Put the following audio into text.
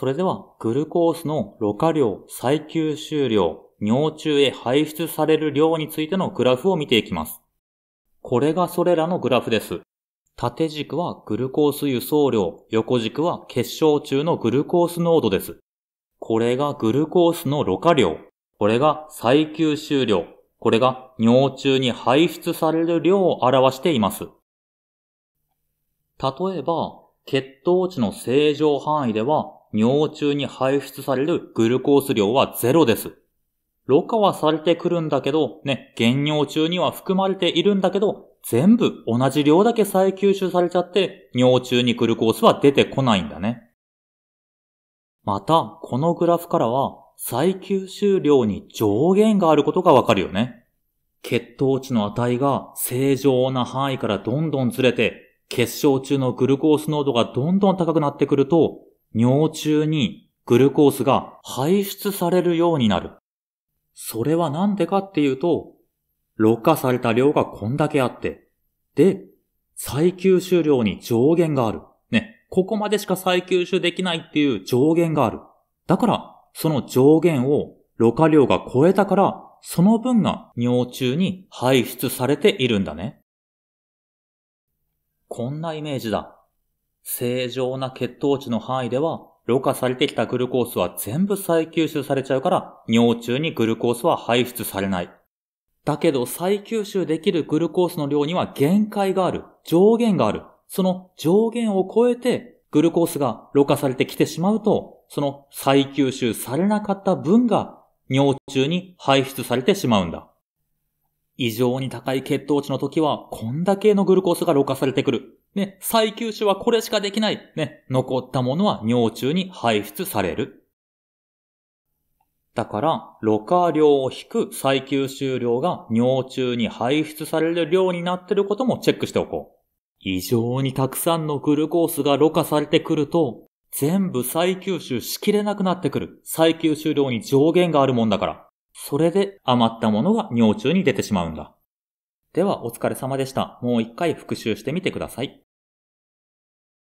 それでは、グルコースのろ過量、再吸収量、尿中へ排出される量についてのグラフを見ていきます。これがそれらのグラフです。縦軸はグルコース輸送量、横軸は結晶中のグルコース濃度です。これがグルコースのろ過量。これが再吸収量。これが尿中に排出される量を表しています。例えば、血糖値の正常範囲では尿中に排出されるグルコース量はゼロです。ろ過はされてくるんだけど、ね、原尿中には含まれているんだけど、全部同じ量だけ再吸収されちゃって、尿中にグルコースは出てこないんだね。また、このグラフからは、再吸収量に上限があることがわかるよね。血糖値の値が正常な範囲からどんどんずれて、結晶中のグルコース濃度がどんどん高くなってくると、尿中にグルコースが排出されるようになる。それはなんでかっていうと、ろ過された量がこんだけあって、で、再吸収量に上限がある。ね、ここまでしか再吸収できないっていう上限がある。だから、その上限をろ過量が超えたから、その分が尿中に排出されているんだね。こんなイメージだ。正常な血糖値の範囲では、ろ過されてきたグルコースは全部再吸収されちゃうから、尿中にグルコースは排出されない。だけど再吸収できるグルコースの量には限界がある。上限がある。その上限を超えて、グルコースがろ過されてきてしまうと、その再吸収されなかった分が尿中に排出されてしまうんだ。異常に高い血糖値の時は、こんだけのグルコースがろ過されてくる。ね、再吸収はこれしかできない。ね、残ったものは尿中に排出される。だから、ろ過量を引く再吸収量が尿中に排出される量になってることもチェックしておこう。異常にたくさんのグルコースがろ過されてくると、全部再吸収しきれなくなってくる。再吸収量に上限があるもんだから。それで余ったものが尿中に出てしまうんだ。ではお疲れ様でした。もう一回復習してみてください。